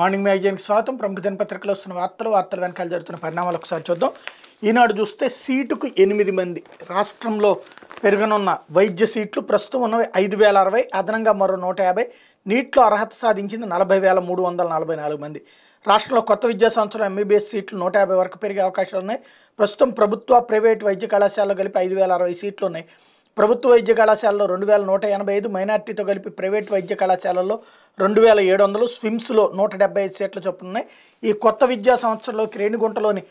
morning మ్యాగజైన్కి స్వాగతం ప్రముఖ దినపత్రికలు వస్తున్న వార్తలు వార్తల వెనకాల జరుగుతున్న పరిణామాలు ఒకసారి చూద్దాం ఈనాడు చూస్తే సీటుకు ఎనిమిది మంది రాష్ట్రంలో పెరగనున్న వైద్య సీట్లు ప్రస్తుతం ఉన్నవి ఐదు వేల అరవై అదనంగా మరో నూట యాభై నీట్లో అర్హత సాధించింది నలభై వేల మూడు వందల నలభై నాలుగు మంది రాష్ట్రంలో కొత్త విద్యా సంవత్సరం ఎంబీబీఎస్ సీట్లు నూట యాభై వరకు పెరిగే అవకాశాలు ఉన్నాయి ప్రస్తుతం ప్రభుత్వ ప్రైవేటు వైద్య కళాశాలలో కలిపి ఐదు వేల అరవై సీట్లు ఉన్నాయి ప్రభుత్వ వైద్య కళాశాలలో రెండు వేల నూట ఎనభై ఐదు మైనార్టీతో కలిపి ప్రైవేట్ వైద్య కళాశాలల్లో రెండు వేల ఏడు వందలు స్విమ్స్లో నూట డెబ్బై ఐదు సీట్లు చొప్పున ఉన్నాయి ఈ కొత్త విద్యా సంవత్సరంలో క్రేణిగుంటలోని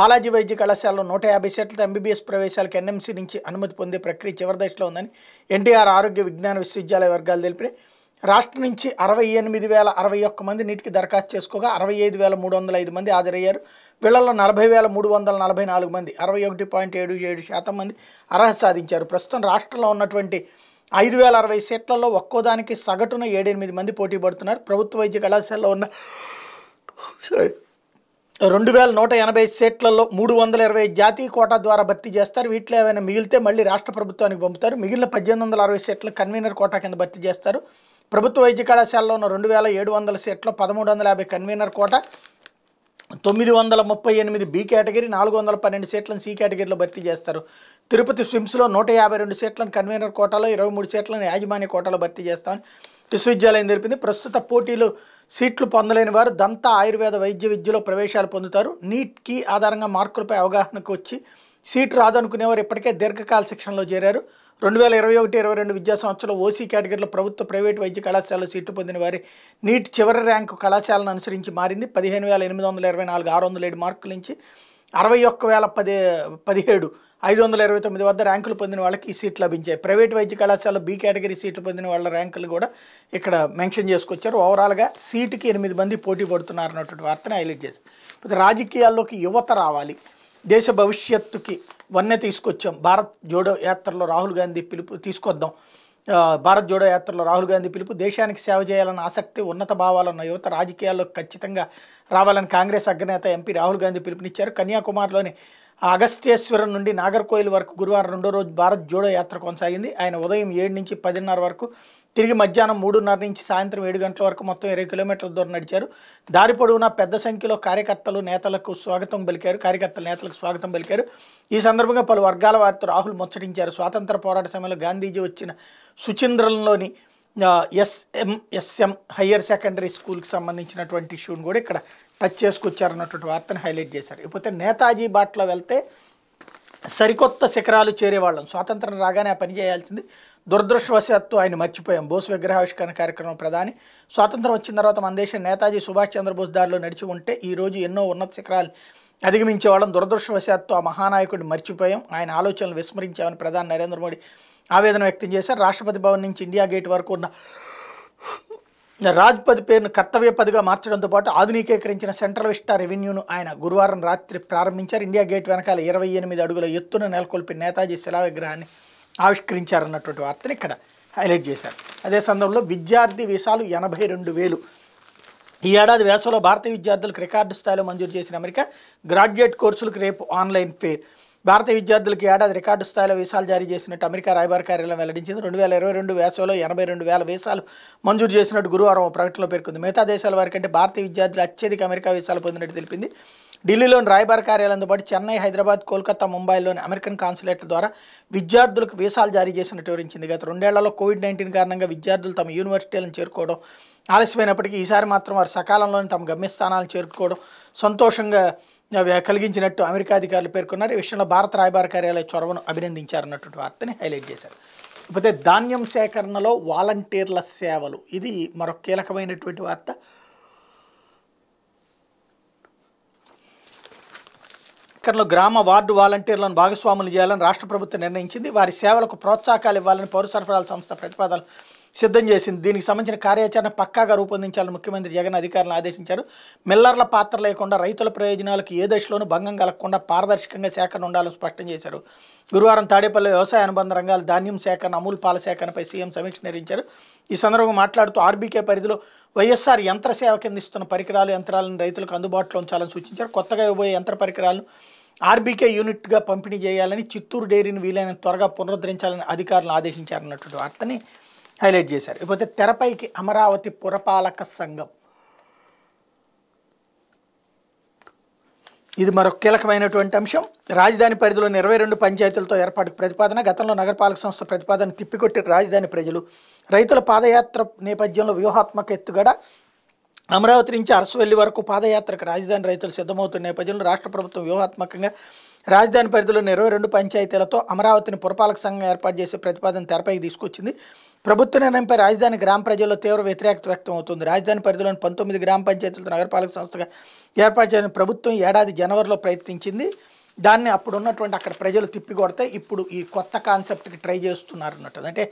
బాలాజీ వైద్య కళాశాలలో నూట యాభై సీట్లతో ఎంబీబీఎస్ ప్రవేశాలకు ఎన్ఎంసీ నుంచి అనుమతి పొందే ప్రక్రియ చివరి దశలో ఉందని ఎన్టీఆర్ ఆరోగ్య విజ్ఞాన విశ్వవిద్యాలయ వర్గాలు తెలిపినాయి రాష్ట్రం నుంచి అరవై ఎనిమిది వేల అరవై ఒక్క మంది నీటికి దరఖాస్తు చేసుకోగా అరవై ఐదు వేల మూడు వందల ఐదు మంది హాజరయ్యారు వీళ్ళలో నలభై వేల మూడు వందల నలభై నాలుగు మంది అరవై ఒకటి పాయింట్ ఏడు ఏడు శాతం మంది అర్హత సాధించారు ప్రస్తుతం రాష్ట్రంలో ఉన్నటువంటి ఐదు వేల అరవై సీట్లలో ఒక్కోదానికి సగటున ఏడెనిమిది మంది పోటీ పడుతున్నారు ప్రభుత్వ వైద్య కళాశాలలో ఉన్న రెండు వేల నూట ఎనభై సీట్లలో మూడు వందల ఇరవై జాతీయ కోటా ద్వారా భర్తీ చేస్తారు వీటిలో ఏమైనా మిగిలితే మళ్ళీ రాష్ట్ర ప్రభుత్వానికి పంపుతారు మిగిలిన పద్దెనిమిది వందల అరవై సీట్ల కన్వీనర్ కోటా కింద భర్తీ చేస్తారు ప్రభుత్వ వైద్య కళాశాలలో ఉన్న రెండు వేల ఏడు వందల సీట్లో పదమూడు వందల యాభై కన్వీనర్ కోట తొమ్మిది వందల ముప్పై ఎనిమిది బి కేటగిరీ నాలుగు వందల పన్నెండు సీట్లను సి కేటగిరీలో భర్తీ చేస్తారు తిరుపతి స్విమ్స్లో నూట యాభై రెండు సీట్లను కన్వీనర్ కోటాలో ఇరవై మూడు సీట్లను యాజమాన్య కోటాలో భర్తీ చేస్తామని విశ్వవిద్యాలయం తెలిపింది ప్రస్తుత పోటీలు సీట్లు పొందలేని వారు దంత ఆయుర్వేద వైద్య విద్యలో ప్రవేశాలు పొందుతారు నీట్కి ఆధారంగా మార్కులపై అవగాహనకు వచ్చి సీట్ రాదనుకునేవారు ఇప్పటికే దీర్ఘకాల శిక్షణలో చేరారు రెండు వేల ఇరవై ఒకటి ఇరవై రెండు విద్యా సంవత్సరంలో ఓసీ కేటగిరీలో ప్రభుత్వ ప్రైవేటు వైద్య కళాశాలలో సీట్లు పొందిన వారి నీట్ చివరి ర్యాంకు కళాశాలను అనుసరించి మారింది పదిహేను వేల ఎనిమిది వందల ఇరవై నాలుగు ఆరు వందల ఏడు మార్కుల నుంచి అరవై ఒక్క వేల పది పదిహేడు ఐదు వందల ఇరవై తొమ్మిది వద్ద ర్యాంకులు పొందిన వాళ్ళకి ఈ సీట్లు లభించాయి ప్రైవేట్ వైద్య కళాశాలలో బి కేటగిరీ సీట్లు పొందిన వాళ్ళ ర్యాంకులు కూడా ఇక్కడ మెన్షన్ చేసుకొచ్చారు ఓవరాల్గా సీటుకి ఎనిమిది మంది పోటీ పడుతున్నారు అన్నటువంటి వార్తను హైలైట్ చేశారు రాజకీయాల్లోకి యువత రావాలి దేశ భవిష్యత్తుకి వన్నే తీసుకొచ్చాం భారత్ జోడో యాత్రలో రాహుల్ గాంధీ పిలుపు తీసుకొద్దాం భారత్ జోడో యాత్రలో రాహుల్ గాంధీ పిలుపు దేశానికి సేవ చేయాలన్న ఆసక్తి ఉన్నత భావాలన్న యువత రాజకీయాల్లో ఖచ్చితంగా రావాలని కాంగ్రెస్ అగ్రనేత ఎంపీ రాహుల్ గాంధీ పిలుపునిచ్చారు కన్యాకుమారిలోని అగస్త్యేశ్వరం నుండి నాగర్కోయిల్ వరకు గురువారం రెండో రోజు భారత్ జోడో యాత్ర కొనసాగింది ఆయన ఉదయం ఏడు నుంచి పదిన్నర వరకు తిరిగి మధ్యాహ్నం మూడున్నర నుంచి సాయంత్రం ఏడు గంటల వరకు మొత్తం ఇరవై కిలోమీటర్ల దూరం నడిచారు దారి పొడవునా పెద్ద సంఖ్యలో కార్యకర్తలు నేతలకు స్వాగతం పలికారు కార్యకర్తల నేతలకు స్వాగతం పలికారు ఈ సందర్భంగా పలు వర్గాల వారితో రాహుల్ ముచ్చటించారు స్వాతంత్ర పోరాట సమయంలో గాంధీజీ వచ్చిన సుచింద్రంలోని ఎస్ఎంఎస్ఎం హయ్యర్ సెకండరీ స్కూల్కి సంబంధించినటువంటి ఇష్యూని కూడా ఇక్కడ టచ్ చేసుకొచ్చారన్నటువంటి వార్తను హైలైట్ చేశారు ఇకపోతే నేతాజీ బాట్లో వెళ్తే సరికొత్త శిఖరాలు చేరేవాళ్ళం స్వాతంత్రం రాగానే ఆ పని చేయాల్సింది దురదృష్టవశాత్తు ఆయన మర్చిపోయాం బోస్ విగ్రహావిష్కరణ కార్యక్రమం ప్రధాని స్వాతంత్రం వచ్చిన తర్వాత మన దేశం నేతాజీ సుభాష్ చంద్రబోస్ దారిలో నడిచి ఉంటే ఈరోజు ఎన్నో ఉన్నత శిఖరాలు అధిగమించేవాళ్ళం దురదృష్టవశాత్తు ఆ మహానాయకుడిని మర్చిపోయాం ఆయన ఆలోచనలు విస్మరించామని ప్రధాని నరేంద్ర మోడీ ఆవేదన వ్యక్తం చేశారు రాష్ట్రపతి భవన్ నుంచి ఇండియా గేట్ వరకు ఉన్న రాజ్పథ్ పేరును కర్తవ్య పదిగా మార్చడంతో పాటు ఆధునికీకరించిన సెంట్రల్ విస్టా రెవెన్యూను ఆయన గురువారం రాత్రి ప్రారంభించారు ఇండియా గేట్ వెనకాల ఇరవై ఎనిమిది అడుగుల ఎత్తున నెలకొల్పి నేతాజీ శిలా విగ్రహాన్ని ఆవిష్కరించారన్నటువంటి వార్తను ఇక్కడ హైలైట్ చేశారు అదే సందర్భంలో విద్యార్థి వీసాలు ఎనభై రెండు వేలు ఈ ఏడాది వేసవిలో భారతీయ విద్యార్థులకు రికార్డు స్థాయిలో మంజూరు చేసిన అమెరికా గ్రాడ్యుయేట్ కోర్సులకు రేపు ఆన్లైన్ ఫేర్ భారతీయ విద్యార్థులకు ఏడాది రికార్డు స్థాయిలో వీసాలు జారీ చేసినట్టు అమెరికా రాయబార కార్యాలయం వెల్లడించింది రెండు వేల ఇరవై రెండు వేసవిలో ఎనభై రెండు వేల వీసాలు మంజూరు చేసినట్టు గురువారం ప్రకటనలో పేర్కొంది మిగతా దేశాల వారి కంటే భారతీయ విద్యార్థులు అత్యధిక అమెరికా వీసాలు పొందినట్టు తెలిపింది ఢిల్లీలోని రాయబార కార్యాలయంతో పాటు చెన్నై హైదరాబాద్ కోల్కతా ముంబైలోని అమెరికన్ కాన్సులేట్ల ద్వారా విద్యార్థులకు వీసాలు జారీ చేసినట్టు వివరించింది గత రెండేళ్లలో కోవిడ్ నైన్టీన్ కారణంగా విద్యార్థులు తమ యూనివర్సిటీలను చేరుకోవడం ఆలస్యమైనప్పటికీ ఈసారి మాత్రం వారు సకాలంలోనే తమ గమ్యస్థానాలను చేరుకోవడం సంతోషంగా కలిగించినట్టు అమెరికా అధికారులు పేర్కొన్నారు ఈ విషయంలో భారత రాయబార కార్యాలయ చొరవను అభినందించారన్నటువంటి వార్తని హైలైట్ చేశారు లేకపోతే ధాన్యం సేకరణలో వాలంటీర్ల సేవలు ఇది మరొక కీలకమైనటువంటి వార్త సంస్కరణలు గ్రామ వార్డు వాలంటీర్లను భాగస్వాములు చేయాలని రాష్ట్ర ప్రభుత్వం నిర్ణయించింది వారి సేవలకు ప్రోత్సాహకాలు ఇవ్వాలని పౌర సరఫరాల సంస్థ ప్రతిపాదనలు సిద్ధం చేసింది దీనికి సంబంధించిన కార్యాచరణ పక్కాగా రూపొందించాలని ముఖ్యమంత్రి జగన్ అధికారులను ఆదేశించారు మిల్లర్ల పాత్ర లేకుండా రైతుల ప్రయోజనాలకు ఏ దశలోనూ భంగం కలగకుండా పారదర్శకంగా సేకరణ ఉండాలని స్పష్టం చేశారు గురువారం తాడేపల్లి వ్యవసాయ అనుబంధ రంగాల ధాన్యం సేకరణ అమూల్ పాల సేకరణపై సీఎం సమీక్ష నిర్వహించారు ఈ సందర్భంగా మాట్లాడుతూ ఆర్బీకే పరిధిలో వైఎస్ఆర్ యంత్ర సేవ కింద ఇస్తున్న పరికరాలు యంత్రాలను రైతులకు అందుబాటులో ఉంచాలని సూచించారు కొత్తగా ఇవ్వబోయే యంత్ర పరికరాలను ఆర్బీకే యూనిట్గా పంపిణీ చేయాలని చిత్తూరు డైరీని వీలైన త్వరగా పునరుద్ధరించాలని అధికారులు ఆదేశించారన్నటువంటి వార్తని హైలైట్ చేశారు ఇకపోతే తెరపైకి అమరావతి పురపాలక సంఘం ఇది మరొక కీలకమైనటువంటి అంశం రాజధాని పరిధిలో ఇరవై రెండు పంచాయతీలతో ఏర్పాటుకు ప్రతిపాదన గతంలో నగరపాలక సంస్థ ప్రతిపాదన తిప్పికొట్టి రాజధాని ప్రజలు రైతుల పాదయాత్ర నేపథ్యంలో వ్యూహాత్మక ఎత్తుగడ అమరావతి నుంచి అరసవెల్లి వరకు పాదయాత్రకు రాజధాని రైతులు సిద్ధమవుతున్న నేపథ్యంలో రాష్ట్ర ప్రభుత్వం వ్యూహాత్మకంగా రాజధాని పరిధిలోని ఇరవై రెండు పంచాయతీలతో అమరావతిని పురపాలక సంఘం ఏర్పాటు చేసే ప్రతిపాదన తెరపైకి తీసుకొచ్చింది ప్రభుత్వ నిర్ణయంపై రాజధాని గ్రామ ప్రజల్లో తీవ్ర వ్యతిరేకత వ్యక్తం అవుతుంది రాజధాని పరిధిలోని పంతొమ్మిది గ్రామ పంచాయతీలతో నగరపాలక సంస్థగా ఏర్పాటు చేయాలని ప్రభుత్వం ఏడాది జనవరిలో ప్రయత్నించింది దాన్ని అప్పుడు ఉన్నటువంటి అక్కడ ప్రజలు తిప్పికొడితే ఇప్పుడు ఈ కొత్త కాన్సెప్ట్కి ట్రై చేస్తున్నారు అన్నట్టు అంటే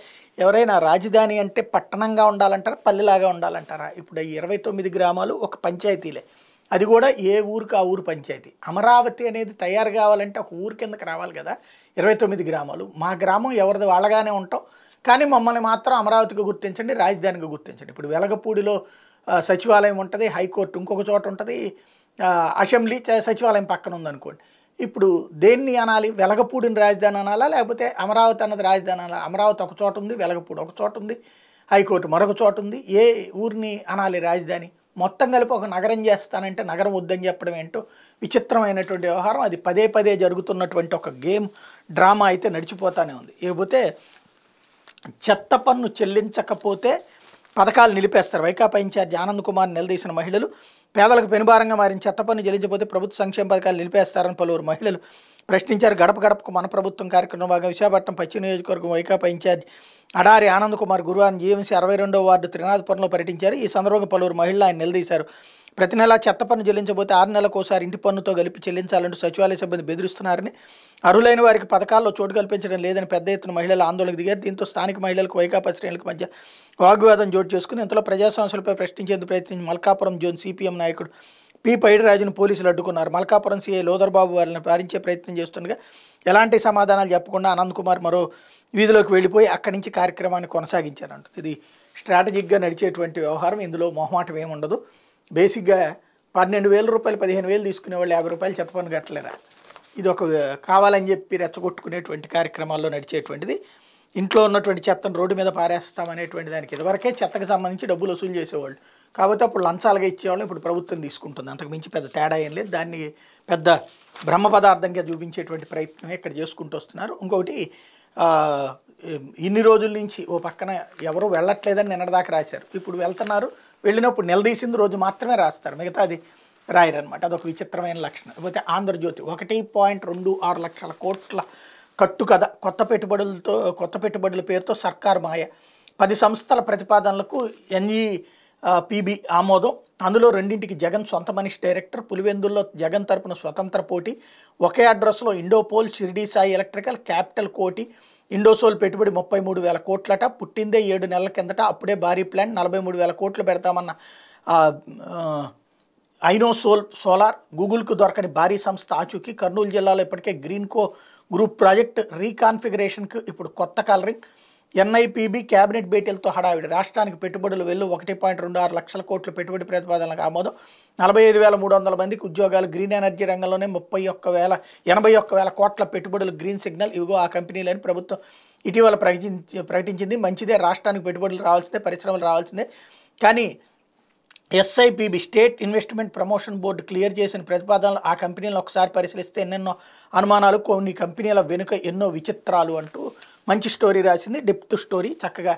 ఎవరైనా రాజధాని అంటే పట్టణంగా ఉండాలంటారా పల్లెలాగా ఉండాలంటారా ఇప్పుడు ఈ ఇరవై తొమ్మిది గ్రామాలు ఒక పంచాయతీలే అది కూడా ఏ ఊరికి ఆ ఊరు పంచాయతీ అమరావతి అనేది తయారు కావాలంటే ఒక ఊరు కిందకి రావాలి కదా ఇరవై తొమ్మిది గ్రామాలు మా గ్రామం ఎవరిది వాళ్ళగానే ఉంటాం కానీ మమ్మల్ని మాత్రం అమరావతికి గుర్తించండి రాజధానిగా గుర్తించండి ఇప్పుడు వెలగపూడిలో సచివాలయం ఉంటుంది హైకోర్టు ఇంకొక చోట ఉంటుంది అసెంబ్లీ సచివాలయం పక్కన ఉందనుకోండి ఇప్పుడు దేన్ని అనాలి వెలగపూడిని రాజధాని అనాలా లేకపోతే అమరావతి అన్నది రాజధాని అనాలా అమరావతి ఒక చోట ఉంది వెలగపూడి ఒక చోట ఉంది హైకోర్టు మరొక చోట ఉంది ఏ ఊరిని అనాలి రాజధాని మొత్తం కలిపి ఒక నగరం చేస్తానంటే నగరం వద్దని చెప్పడం ఏంటో విచిత్రమైనటువంటి వ్యవహారం అది పదే పదే జరుగుతున్నటువంటి ఒక గేమ్ డ్రామా అయితే నడిచిపోతానే ఉంది లేకపోతే చెత్త పన్ను చెల్లించకపోతే పథకాలు నిలిపేస్తారు వైకాపా ఇన్ఛార్జ్ ఆనంద్ కుమార్ నిలదీసిన మహిళలు పేదలకు పెనుభారంగా మారిన చెత్త పన్ను చెల్లించకపోతే ప్రభుత్వ సంక్షేమ పథకాలు నిలిపేస్తారని పలువురు మహిళలు ప్రశ్నించారు గడప గడపకు మన ప్రభుత్వం కార్యక్రమం భాగంగా విశాఖపట్నం పశ్చిమ నియోజకవర్గం వైకాపా ఇన్ఛార్జ్ అడారి ఆనంద్ కుమార్ గురువారం జీఎంసీ అరవై రెండో వార్డు త్రినాథపురంలో పర్యటించారు ఈ సందర్భంగా పలువురు మహిళలు ఆయన నిలదీశారు ప్రతి నెలా చెత్త పన్ను చెల్లించబోతే ఆరు ఒకసారి ఇంటి పన్నుతో కలిపి చెల్లించాలంటూ సచివాలయ సిబ్బంది బెదిరిస్తున్నారని అర్హులైన వారికి పథకాల్లో చోటు కల్పించడం లేదని పెద్ద ఎత్తున మహిళలు ఆందోళనకు దిగారు దీంతో స్థానిక మహిళలకు వైకాపా శ్రేణులకు మధ్య వాగ్వాదం చోటు చేసుకుని ఇంతలో ప్రజా సమస్యలపై ప్రశ్నించేందుకు ప్రయత్నించి మల్కాపురం జోన్ సిపిఎం నాయకుడు పి పైడిరాజును పోలీసులు అడ్డుకున్నారు మల్కాపురం సీఐ లోదర్బాబు వారిని పారించే ప్రయత్నం చేస్తుండగా ఎలాంటి సమాధానాలు చెప్పకుండా అనంత్ కుమార్ మరో వీధిలోకి వెళ్ళిపోయి అక్కడి నుంచి కార్యక్రమాన్ని కొనసాగించారంట ఇది స్ట్రాటజిక్గా నడిచేటువంటి వ్యవహారం ఇందులో మొహమాటం ఏముండదు బేసిక్గా పన్నెండు వేల రూపాయలు పదిహేను వేలు తీసుకునే వాళ్ళు యాభై రూపాయలు చెత్త కట్టలేరా ఇది ఒక కావాలని చెప్పి రెచ్చగొట్టుకునేటువంటి కార్యక్రమాల్లో నడిచేటువంటిది ఇంట్లో ఉన్నటువంటి చెత్తను రోడ్డు మీద పారేస్తామనేటువంటి దానికి ఇదివరకే చెత్తకు సంబంధించి డబ్బులు వసూలు చేసేవాళ్ళు కాబట్టి అప్పుడు లంచాలుగా ఇచ్చేవాళ్ళు ఇప్పుడు ప్రభుత్వం తీసుకుంటుంది అంతకు మించి పెద్ద తేడా ఏం లేదు దాన్ని పెద్ద బ్రహ్మ పదార్థంగా చూపించేటువంటి ప్రయత్నం ఇక్కడ చేసుకుంటూ వస్తున్నారు ఇంకొకటి ఇన్ని రోజుల నుంచి ఓ పక్కన ఎవరు వెళ్ళట్లేదని నిన్నటిదాకా రాశారు ఇప్పుడు వెళ్తున్నారు వెళ్ళినప్పుడు నిలదీసింది రోజు మాత్రమే రాస్తారు మిగతా అది రాయరనమాట అదొక విచిత్రమైన లక్షణం లేకపోతే ఆంధ్రజ్యోతి ఒకటి పాయింట్ రెండు ఆరు లక్షల కోట్ల కట్టు కథ కొత్త పెట్టుబడులతో కొత్త పెట్టుబడుల పేరుతో సర్కార్ మాయ పది సంస్థల ప్రతిపాదనలకు ఎన్ఈ పిబి ఆమోదం అందులో రెండింటికి జగన్ సొంత మనిషి డైరెక్టర్ పులివెందుల్లో జగన్ తరపున స్వతంత్ర పోటీ ఒకే అడ్రస్లో ఇండోపోల్ షిర్డీ సాయి ఎలక్ట్రికల్ క్యాపిటల్ కోటి ఇండోసోల్ పెట్టుబడి ముప్పై మూడు వేల కోట్లట పుట్టిందే ఏడు నెలల కిందట అప్పుడే భారీ ప్లాన్ నలభై మూడు వేల కోట్లు పెడతామన్న ఐనోసోల్ సోలార్ గూగుల్కు దొరకని భారీ సంస్థ ఆచూకీ కర్నూలు జిల్లాలో ఇప్పటికే గ్రీన్కో గ్రూప్ ప్రాజెక్ట్ రీకాన్ఫిగరేషన్కు ఇప్పుడు కొత్త కలరింగ్ ఎన్ఐపిబి కేబినెట్ భేటీలతో హడావిడి రాష్ట్రానికి పెట్టుబడులు వెళ్ళు ఒకటి పాయింట్ రెండు ఆరు లక్షల కోట్ల పెట్టుబడి ప్రతిపాదనలకు ఆమోదం నలభై ఐదు వేల మూడు వందల మందికి ఉద్యోగాలు గ్రీన్ ఎనర్జీ రంగంలోనే ముప్పై ఒక్క వేల ఎనభై ఒక్క వేల కోట్ల పెట్టుబడులు గ్రీన్ సిగ్నల్ ఇవిగో ఆ కంపెనీలని ప్రభుత్వం ఇటీవల ప్రకటించి ప్రకటించింది మంచిదే రాష్ట్రానికి పెట్టుబడులు రావాల్సిందే పరిశ్రమలు రావాల్సిందే కానీ SIPB state investment promotion board clear చేసిన ప్రతిపాదనలు ఆ కంపెనీలను ఒకసారి పరిశీలిస్తే ఎన్నెన్నో అనుమానాలు కొన్ని కంపెనీల వెనుక ఎన్నో విచిత్రాలు అంటూ మంచి స్టోరీ రాసింది డెప్త్ స్టోరీ చక్కగా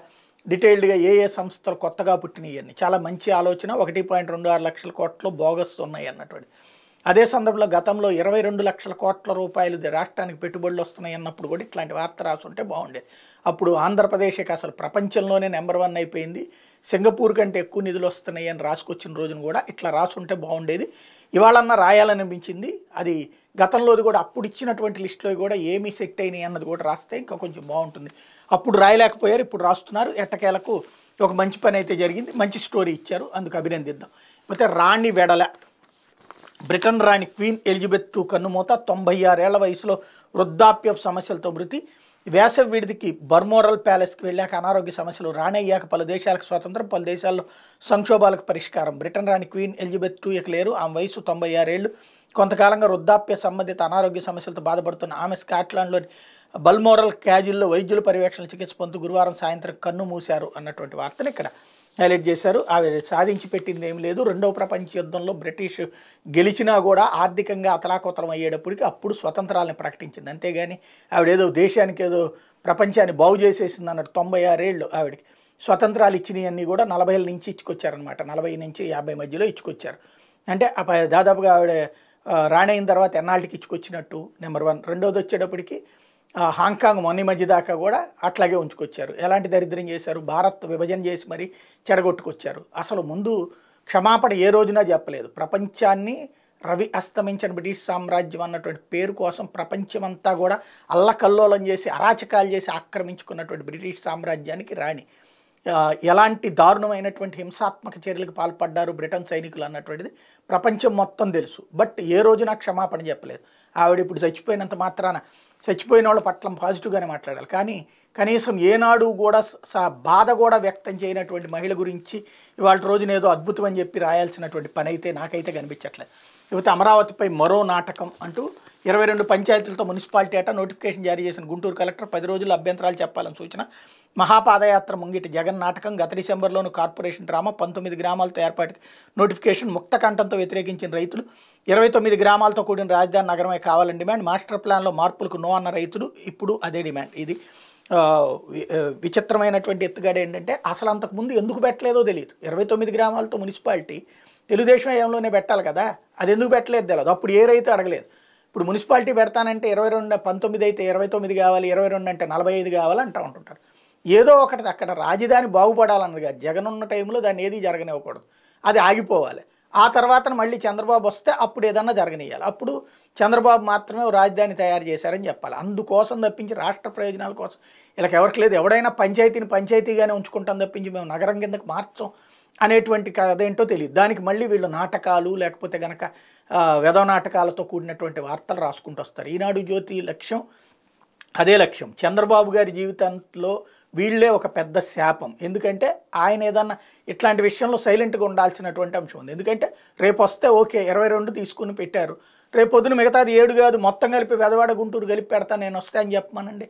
డీటెయిల్డ్గా ఏ ఏ సంస్థలు కొత్తగా అని చాలా మంచి ఆలోచన ఒకటి పాయింట్ రెండు ఆరు లక్షల కోట్లు బోగస్తున్నాయి అన్నటువంటి అదే సందర్భంలో గతంలో ఇరవై రెండు లక్షల కోట్ల రూపాయలు రాష్ట్రానికి పెట్టుబడులు వస్తున్నాయి అన్నప్పుడు కూడా ఇట్లాంటి వార్త రాసుంటే బాగుండేది అప్పుడు ఆంధ్రప్రదేశ్కి అసలు ప్రపంచంలోనే నెంబర్ వన్ అయిపోయింది సింగపూర్ కంటే ఎక్కువ నిధులు వస్తున్నాయి అని రాసుకొచ్చిన రోజును కూడా ఇట్లా రాసుంటే బాగుండేది ఇవాళన్నా రాయాలనిపించింది అది గతంలోది కూడా అప్పుడు ఇచ్చినటువంటి లిస్టులో కూడా ఏమీ సెట్ అయినాయి అన్నది కూడా రాస్తే ఇంకా కొంచెం బాగుంటుంది అప్పుడు రాయలేకపోయారు ఇప్పుడు రాస్తున్నారు ఎట్టకేలకు ఒక మంచి పని అయితే జరిగింది మంచి స్టోరీ ఇచ్చారు అందుకు అభినందిద్దాం అయితే రాణి వెడల బ్రిటన్ రాణి క్వీన్ ఎలిజబెత్ టూ కన్నుమూత తొంభై ఆరేళ్ల వయసులో వృద్ధాప్య సమస్యలతో మృతి వేసవి విడిదికి బర్మోరల్ ప్యాలెస్కి వెళ్ళాక అనారోగ్య సమస్యలు రానయ్యాక పలు దేశాలకు స్వాతంత్రం పలు దేశాల్లో సంక్షోభాలకు పరిష్కారం బ్రిటన్ రాణి క్వీన్ ఎలిజబెత్ టూ లేరు ఆమె వయసు తొంభై ఆరేళ్లు కొంతకాలంగా వృద్ధాప్య సంబంధిత అనారోగ్య సమస్యలతో బాధపడుతున్న ఆమె స్కాట్లాండ్లోని బల్మోరల్ క్యాజిల్లో వైద్యుల పర్యవేక్షణ చికిత్స పొందుతూ గురువారం సాయంత్రం కన్ను మూశారు అన్నటువంటి వార్తను ఇక్కడ హైలైట్ చేశారు ఆవిడ సాధించి పెట్టింది ఏం లేదు రెండవ ప్రపంచ యుద్ధంలో బ్రిటిష్ గెలిచినా కూడా ఆర్థికంగా అతలాకుతలం అయ్యేటప్పటికి అప్పుడు స్వతంత్రాలను ప్రకటించింది అంతేగాని ఆవిడేదో దేశానికి ఏదో ప్రపంచాన్ని బాగు చేసేసింది అన్నట్టు తొంభై ఆరేళ్ళు ఆవిడకి స్వతంత్రాలు ఇచ్చినవన్నీ కూడా నలభైల నుంచి ఇచ్చుకొచ్చారనమాట నలభై నుంచి యాభై మధ్యలో ఇచ్చుకొచ్చారు అంటే దాదాపుగా ఆవిడ రాణైన తర్వాత ఎన్నాళ్ళకి ఇచ్చుకొచ్చినట్టు నెంబర్ వన్ రెండోది వచ్చేటప్పటికి హాంకాంగ్ మొన్న మధ్య దాకా కూడా అట్లాగే ఉంచుకొచ్చారు ఎలాంటి దరిద్రం చేశారు భారత్ విభజన చేసి మరి చెడగొట్టుకొచ్చారు అసలు ముందు క్షమాపణ ఏ రోజున చెప్పలేదు ప్రపంచాన్ని రవి అస్తమించిన బ్రిటిష్ సామ్రాజ్యం అన్నటువంటి పేరు కోసం ప్రపంచమంతా కూడా అల్లకల్లోలం చేసి అరాచకాలు చేసి ఆక్రమించుకున్నటువంటి బ్రిటిష్ సామ్రాజ్యానికి రాణి ఎలాంటి దారుణమైనటువంటి హింసాత్మక చర్యలకు పాల్పడ్డారు బ్రిటన్ సైనికులు అన్నటువంటిది ప్రపంచం మొత్తం తెలుసు బట్ ఏ రోజున క్షమాపణ చెప్పలేదు ఆవిడ ఇప్పుడు చచ్చిపోయినంత మాత్రాన చచ్చిపోయిన వాళ్ళ పట్ల పాజిటివ్గానే మాట్లాడాలి కానీ కనీసం ఏనాడు కూడా బాధ కూడా వ్యక్తం చేయనటువంటి మహిళ గురించి ఇవాళ రోజున ఏదో అద్భుతం అని చెప్పి రాయాల్సినటువంటి పని అయితే నాకైతే కనిపించట్లేదు లేకపోతే అమరావతిపై మరో నాటకం అంటూ ఇరవై రెండు పంచాయతీలతో మున్సిపాలిటీ అట నోటిఫికేషన్ జారీ చేసిన గుంటూరు కలెక్టర్ పది రోజుల అభ్యంతరాలు చెప్పాలని సూచన మహాపాదయాత్ర ముంగిటి జగన్ నాటకం గత డిసెంబర్లోనూ కార్పొరేషన్ డ్రామా పంతొమ్మిది గ్రామాలతో ఏర్పాటు నోటిఫికేషన్ ముక్త కంఠంతో వ్యతిరేకించిన రైతులు ఇరవై తొమ్మిది గ్రామాలతో కూడిన రాజధాని నగరమే కావాలని డిమాండ్ మాస్టర్ ప్లాన్లో మార్పులకు నో అన్న రైతులు ఇప్పుడు అదే డిమాండ్ ఇది విచిత్రమైనటువంటి ఎత్తుగాడు ఏంటంటే అసలు అంతకుముందు ఎందుకు పెట్టలేదో తెలియదు ఇరవై తొమ్మిది గ్రామాలతో మున్సిపాలిటీ తెలుగుదేశం ఏంలోనే పెట్టాలి కదా అది ఎందుకు పెట్టలేదు తెలియదు అప్పుడు ఏ రైతు అడగలేదు ఇప్పుడు మున్సిపాలిటీ పెడతానంటే ఇరవై రెండు పంతొమ్మిది అయితే ఇరవై తొమ్మిది కావాలి ఇరవై రెండు అంటే నలభై ఐదు కావాలి అంటూ ఉంటుంటారు ఏదో ఒకటి అక్కడ రాజధాని కాదు జగన్ ఉన్న టైంలో దాన్ని ఏది జరగనివ్వకూడదు అది ఆగిపోవాలి ఆ తర్వాత మళ్ళీ చంద్రబాబు వస్తే అప్పుడు ఏదన్నా జరగనియాలి అప్పుడు చంద్రబాబు మాత్రమే రాజధాని తయారు చేశారని చెప్పాలి అందుకోసం తప్పించి రాష్ట్ర ప్రయోజనాల కోసం ఇలా ఎవరికి లేదు ఎవడైనా పంచాయతీని పంచాయతీగానే ఉంచుకుంటాం తప్పించి మేము నగరం కిందకు మార్చాం అనేటువంటి అదేంటో తెలియదు దానికి మళ్ళీ వీళ్ళు నాటకాలు లేకపోతే కనుక వెధవ నాటకాలతో కూడినటువంటి వార్తలు రాసుకుంటూ వస్తారు ఈనాడు జ్యోతి లక్ష్యం అదే లక్ష్యం చంద్రబాబు గారి జీవితంలో వీళ్ళే ఒక పెద్ద శాపం ఎందుకంటే ఆయన ఏదన్నా ఇట్లాంటి విషయంలో సైలెంట్గా ఉండాల్సినటువంటి అంశం ఉంది ఎందుకంటే రేపు వస్తే ఓకే ఇరవై రెండు తీసుకుని పెట్టారు రేపు పొద్దున మిగతాది ఏడు కాదు మొత్తం కలిపి వెదవాడ గుంటూరు కలిపి పెడతా నేను వస్తే అని చెప్పమానండి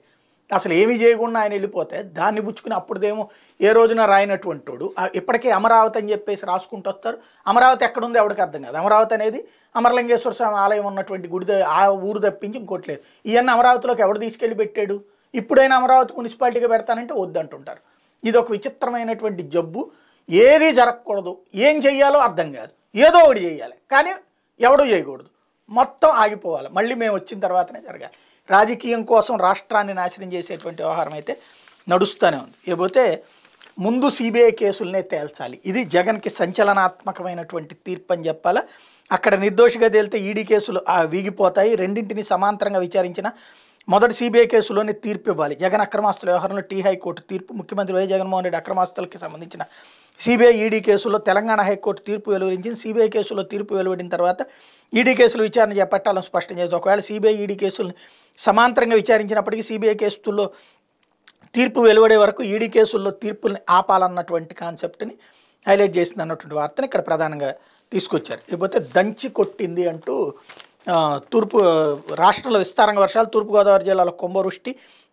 అసలు ఏమీ చేయకుండా ఆయన వెళ్ళిపోతే దాన్ని పుచ్చుకుని అప్పుడుదేమో ఏ రోజున రాయినటువంటి వాడు ఇప్పటికే అమరావతి అని చెప్పేసి రాసుకుంటూ వస్తారు అమరావతి ఎక్కడుందో ఎవరికి అర్థం కాదు అమరావతి అనేది అమరలింగేశ్వర స్వామి ఆలయం ఉన్నటువంటి గుడి ఆ ఊరు తప్పించి ఇంకోటి లేదు ఇవన్నీ అమరావతిలోకి ఎవడు తీసుకెళ్ళి పెట్టాడు ఇప్పుడైనా అమరావతి మున్సిపాలిటీగా పెడతానంటే వద్దంటుంటారు ఇది ఒక విచిత్రమైనటువంటి జబ్బు ఏది జరగకూడదు ఏం చెయ్యాలో అర్థం కాదు ఏదో ఒకటి చేయాలి కానీ ఎవడూ చేయకూడదు మొత్తం ఆగిపోవాలి మళ్ళీ మేము వచ్చిన తర్వాతనే జరగాలి రాజకీయం కోసం రాష్ట్రాన్ని నాశనం చేసేటువంటి వ్యవహారం అయితే నడుస్తూనే ఉంది లేకపోతే ముందు సిబిఐ కేసులనే తేల్చాలి ఇది జగన్కి సంచలనాత్మకమైనటువంటి తీర్పు అని చెప్పాలా అక్కడ నిర్దోషిగా తేలితే ఈడీ కేసులు వీగిపోతాయి రెండింటిని సమాంతరంగా విచారించిన మొదటి సిబిఐ కేసులోనే తీర్పు ఇవ్వాలి జగన్ అక్రమాస్తుల వ్యవహారంలో టీ హైకోర్టు తీర్పు ముఖ్యమంత్రి వై జగన్మోహన్ రెడ్డి అక్రమాస్తులకి సంబంధించిన సిబిఐ ఈడీ కేసులో తెలంగాణ హైకోర్టు తీర్పు వెలువరించింది సిబిఐ కేసులో తీర్పు వెలువడిన తర్వాత ఈడీ కేసులు విచారణ చేపట్టాలని స్పష్టం చేసి ఒకవేళ సిబిఐ ఈడీ కేసులను సమాంతరంగా విచారించినప్పటికీ సిబిఐ కేసుల్లో తీర్పు వెలువడే వరకు ఈడీ కేసుల్లో తీర్పుల్ని ఆపాలన్నటువంటి కాన్సెప్ట్ని హైలైట్ చేసింది అన్నటువంటి వార్తను ఇక్కడ ప్రధానంగా తీసుకొచ్చారు లేకపోతే దంచి కొట్టింది అంటూ తూర్పు రాష్ట్రంలో విస్తారంగా వర్షాలు తూర్పుగోదావరి జిల్లాలో కుంభవృష్టి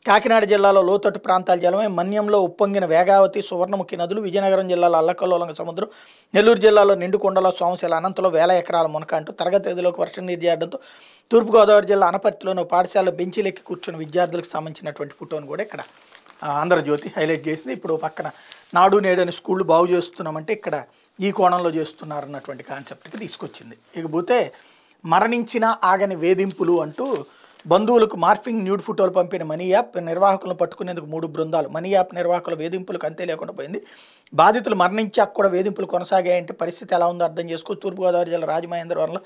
కాకినాడ జిల్లాలో లోతట్టు ప్రాంతాల జలమే మన్యంలో ఉప్పొంగిన వేగావతి సువర్ణముఖి నదులు విజయనగరం జిల్లాలో అల్లకల్లోలంగ సముద్రం నెల్లూరు జిల్లాలో నిండుకొండలో సోమశిల అనంతలో వేల ఎకరాల మునక అంటూ గదిలోకి వర్షం నీరు చేరడంతో తూర్పుగోదావరి జిల్లా అనపర్తిలోని పాఠశాల బెంచీలెక్కి కూర్చున్న విద్యార్థులకు సంబంధించినటువంటి ఫోటోను కూడా ఇక్కడ ఆంధ్రజ్యోతి హైలైట్ చేసింది ఇప్పుడు పక్కన నాడు నేడని స్కూళ్ళు బాగు చేస్తున్నామంటే ఇక్కడ ఈ కోణంలో చేస్తున్నారన్నటువంటి కాన్సెప్ట్కి తీసుకొచ్చింది ఇకపోతే మరణించినా ఆగని వేధింపులు అంటూ బంధువులకు మార్ఫింగ్ న్యూడ్ ఫోటోలు పంపిన మనీ యాప్ నిర్వాహకులను పట్టుకునేందుకు మూడు బృందాలు మనీ యాప్ నిర్వాహకుల వేధింపులకు అంతే లేకుండా పోయింది బాధితులు మరణించాక కూడా వేధింపులు కొనసాగాయంటే పరిస్థితి ఎలా ఉందో అర్థం చేసుకుని తూర్పుగోదావరి జిల్లా రాజమహేంద్రవరంలో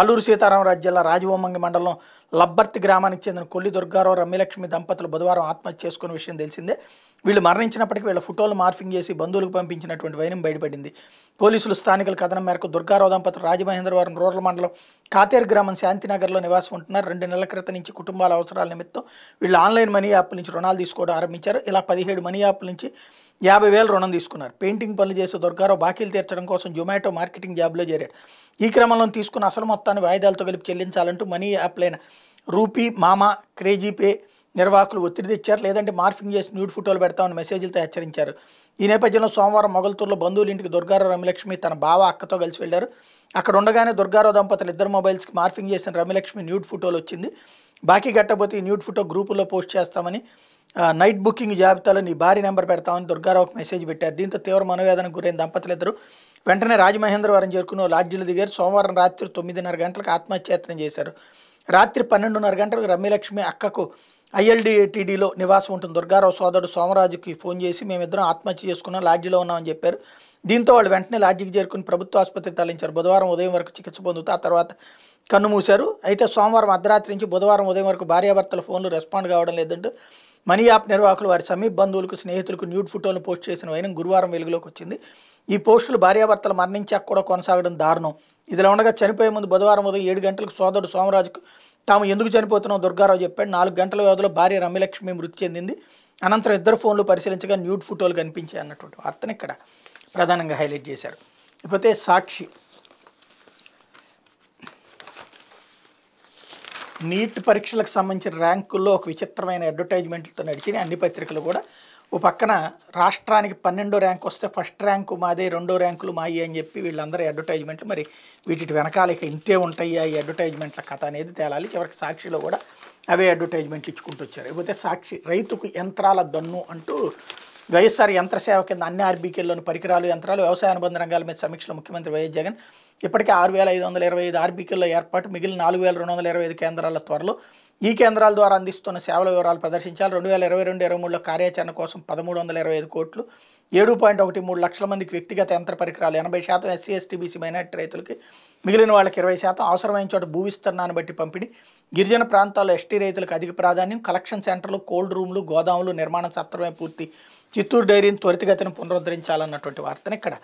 అల్లూరు సీతారామరాజు జిల్లా రాజవొమ్మంగి మండలం లబ్బర్తి గ్రామానికి చెందిన కొల్లి దుర్గారావు రమ్యలక్ష్మి దంపతులు బుధవారం ఆత్మహత్య చేసుకున్న విషయం తెలిసిందే వీళ్ళు మరణించినప్పటికీ వీళ్ళ ఫోటోలు మార్ఫింగ్ చేసి బంధువులకు పంపించినటువంటి వైనం బయటపడింది పోలీసులు స్థానికుల కథనం మేరకు దుర్గారోధంపతి రాజమహేంద్రవరం రూరల్ మండలం కాతేరు గ్రామం శాంతినగర్లో నివాసం ఉంటున్నారు రెండు నెలల క్రితం నుంచి కుటుంబాల అవసరాల నిమిత్తం వీళ్ళు ఆన్లైన్ మనీ యాప్ నుంచి రుణాలు తీసుకోవడం ఆరంభించారు ఇలా పదిహేడు మనీ యాప్ నుంచి యాభై వేలు రుణం తీసుకున్నారు పెయింటింగ్ పనులు చేసే దుర్గారావు బాకీలు తీర్చడం కోసం జొమాటో మార్కెటింగ్ జాబ్లో చేరాడు ఈ క్రమంలో తీసుకున్న అసలు మొత్తాన్ని వాయిదాలతో కలిపి చెల్లించాలంటూ మనీ యాప్లైన రూపీ మామా క్రేజీ పే నిర్వాహకులు ఒత్తిడి తెచ్చారు లేదంటే మార్ఫింగ్ చేసి న్యూడ్ ఫోటోలు పెడతామని మెసేజ్లతో హెచ్చరించారు ఈ నేపథ్యంలో సోమవారం మొగల్తూరులో బంధువుల ఇంటికి దుర్గారావు రమ్యలక్ష్మి తన బావ అక్కతో కలిసి వెళ్లారు అక్కడ ఉండగానే దుర్గారావు దంపతులు ఇద్దరు మొబైల్స్కి మార్ఫింగ్ చేసిన రమ్యలక్ష్మి న్యూడ్ ఫోటోలు వచ్చింది బాకీ కట్టబోతే ఈ న్యూడ్ ఫోటో గ్రూపుల్లో పోస్ట్ చేస్తామని నైట్ బుకింగ్ జాబితాలో నీ భారీ నెంబర్ పెడతామని దుర్గారావుకి మెసేజ్ పెట్టారు దీంతో తీవ్ర మనోవేదనకు గురైన దంపతులు ఇద్దరు వెంటనే రాజమహేంద్రవరం చేరుకుని లాడ్జీలు దిగారు సోమవారం రాత్రి తొమ్మిదిన్నర గంటలకు ఆత్మహత్యత్నం చేశారు రాత్రి పన్నెండున్నర గంటలకు రమ్యలక్ష్మి అక్కకు ఐఎల్డిఏటీడీలో నివాసం ఉంటుంది దుర్గారావు సోదరుడు సోమరాజుకి ఫోన్ చేసి మేమిద్దరం ఆత్మహత్య చేసుకున్నాం లాడ్జీలో ఉన్నామని చెప్పారు దీంతో వాళ్ళు వెంటనే లాడ్జికి చేరుకుని ప్రభుత్వ ఆసుపత్రికి తరలించారు బుధవారం ఉదయం వరకు చికిత్స పొందుతూ ఆ తర్వాత కన్ను మూశారు అయితే సోమవారం అర్ధరాత్రి నుంచి బుధవారం ఉదయం వరకు భార్యాభర్తల ఫోన్లు రెస్పాండ్ కావడం లేదంటూ మనీ యాప్ నిర్వాహకులు వారి సమీప బంధువులకు స్నేహితులకు న్యూడ్ ఫోటోలు పోస్ట్ చేసిన వైనం గురువారం వెలుగులోకి వచ్చింది ఈ పోస్టులు భార్యాభర్తలు మరణించాక కూడా కొనసాగడం దారుణం ఇదిలా ఉండగా చనిపోయే ముందు బుధవారం ఉదయం ఏడు గంటలకు సోదరుడు సోమరాజుకు తాము ఎందుకు చనిపోతున్నాం దుర్గారావు చెప్పాడు నాలుగు గంటల వ్యవధిలో భార్య రమ్యలక్ష్మి మృతి చెందింది అనంతరం ఇద్దరు ఫోన్లు పరిశీలించగా న్యూడ్ ఫోటోలు కనిపించాయి అన్నటువంటి వార్తను ఇక్కడ ప్రధానంగా హైలైట్ చేశారు ఇకపోతే సాక్షి నీట్ పరీక్షలకు సంబంధించిన ర్యాంకుల్లో ఒక విచిత్రమైన అడ్వర్టైజ్మెంట్లతో నడిచిన అన్ని పత్రికలు కూడా ఓ పక్కన రాష్ట్రానికి పన్నెండో ర్యాంక్ వస్తే ఫస్ట్ ర్యాంకు మాదే రెండో ర్యాంకులు మాయి అని చెప్పి వీళ్ళందరూ అడ్వర్టైజ్మెంట్లు మరి వీటి వెనకాల ఇక ఇంతే ఉంటాయి ఈ అడ్వర్టైజ్మెంట్ల కథ అనేది తేలాలి చివరికి సాక్షిలో కూడా అవే అడ్వర్టైజ్మెంట్లు ఇచ్చుకుంటూ వచ్చారు లేకపోతే సాక్షి రైతుకు యంత్రాల దన్ను అంటూ వైఎస్ఆర్ యంత్రసేవ కింద అన్ని ఆర్బీకేల్లోని పరికరాలు యంత్రాలు వ్యవసాయ అనుబంధ రంగాల మీద సమీక్షలో ముఖ్యమంత్రి వైఎస్ జగన్ ఇప్పటికే ఆరు వేల ఐదు వందల ఇరవై ఐదు ఆర్బీకేల్లో ఏర్పాటు మిగిలిన నాలుగు వేల రెండు వందల ఇరవై ఐదు కేంద్రాల త్వరలో ఈ కేంద్రాల ద్వారా అందిస్తున్న సేవల వివరాలు ప్రదర్శించాలి రెండు వేల ఇరవై రెండు ఇరవై మూడులో కార్యాచరణ కోసం పదమూడు వందల ఇరవై ఐదు కోట్లు ఏడు పాయింట్ ఒకటి మూడు లక్షల మందికి వ్యక్తిగత యంత్ర పరికరాలు ఎనభై శాతం ఎస్సీ ఎస్టీ బీసీ మైనార్టీ రైతులకి మిగిలిన వాళ్ళకి ఇరవై శాతం అవసరమైన చోట భూ విస్తరణాన్ని బట్టి పంపిణీ గిరిజన ప్రాంతాల్లో ఎస్టీ రైతులకు అధిక ప్రాధాన్యం కలెక్షన్ సెంటర్లు కోల్డ్ రూమ్లు గోదాములు నిర్మాణం సత్రమే పూర్తి చిత్తూరు డైరీని త్వరితగతిని పునరుద్ధరించాలన్నటువంటి వార్తను ఇక్కడ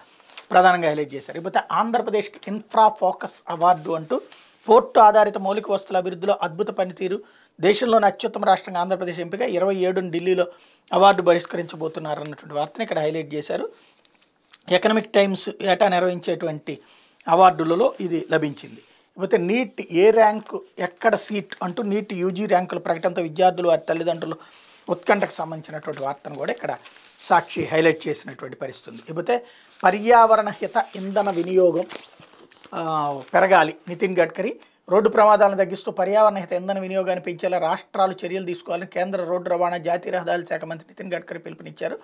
ప్రధానంగా హైలైట్ చేశారు ఇకపోతే ఆంధ్రప్రదేశ్కి ఇన్ఫ్రా ఫోకస్ అవార్డు అంటూ పోర్టు ఆధారిత మౌలిక వస్తువుల అభివృద్ధిలో అద్భుత పనితీరు దేశంలోని అత్యుత్తమ రాష్ట్రంగా ఆంధ్రప్రదేశ్ ఎంపిక ఇరవై ఏడును ఢిల్లీలో అవార్డు బహిష్కరించబోతున్నారు అన్నటువంటి వార్తను ఇక్కడ హైలైట్ చేశారు ఎకనామిక్ టైమ్స్ ఏటా నిర్వహించేటువంటి అవార్డులలో ఇది లభించింది ఇకపోతే నీట్ ఏ ర్యాంకు ఎక్కడ సీట్ అంటూ నీట్ యూజీ ర్యాంకుల ప్రకటనతో విద్యార్థులు వారి తల్లిదండ్రులు ఉత్కంఠకు సంబంధించినటువంటి వార్తను కూడా ఇక్కడ సాక్షి హైలైట్ చేసినటువంటి పరిస్థితి ఉంది ఇకపోతే పర్యావరణ హిత ఇంధన వినియోగం పెరగాలి నితిన్ గడ్కరీ రోడ్డు ప్రమాదాలను తగ్గిస్తూ పర్యావరణ హిత ఇంధన వినియోగాన్ని పెంచేలా రాష్ట్రాలు చర్యలు తీసుకోవాలని కేంద్ర రోడ్డు రవాణా జాతీయ రహదారుల శాఖ మంత్రి నితిన్ గడ్కరీ పిలుపునిచ్చారు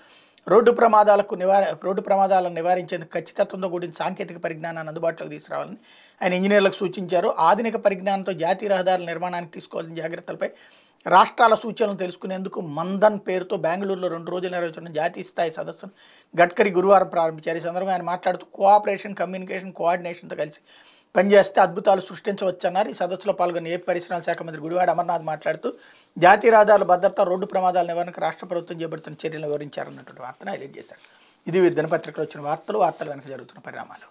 రోడ్డు ప్రమాదాలకు నివార రోడ్డు ప్రమాదాలను నివారించేందుకు ఖచ్చితత్వంతో కూడిన సాంకేతిక పరిజ్ఞానాన్ని అందుబాటులోకి తీసుకురావాలని ఆయన ఇంజనీర్లకు సూచించారు ఆధునిక పరిజ్ఞానంతో జాతీయ రహదారుల నిర్మాణానికి తీసుకోవాల్సిన జాగ్రత్తలపై రాష్ట్రాల సూచనలు తెలుసుకునేందుకు మందన్ పేరుతో బెంగళూరులో రెండు రోజులు నిర్వహించిన జాతీయ స్థాయి సదస్సును గడ్కరీ గురువారం ప్రారంభించారు ఈ సందర్భంగా ఆయన మాట్లాడుతూ కోఆపరేషన్ కమ్యూనికేషన్ కోఆర్డినేషన్తో కలిసి పనిచేస్తే అద్భుతాలు సృష్టించవచ్చన్నారు ఈ సదస్సులో పాల్గొన్న ఏ పరిశ్రమల శాఖ మంత్రి గుడివాడ అమర్నాథ్ మాట్లాడుతూ జాతీయ రహదారుల భద్రత రోడ్డు ప్రమాదాల నివారణకు రాష్ట్ర ప్రభుత్వం చేపడుతున్న చర్యలను వివరించారన్నటువంటి వార్తను హైలైట్ చేశారు ఇది వివిధ దినపత్రికలు వచ్చిన వార్తలు వార్తలు వెనక జరుగుతున్న పరిణామాలు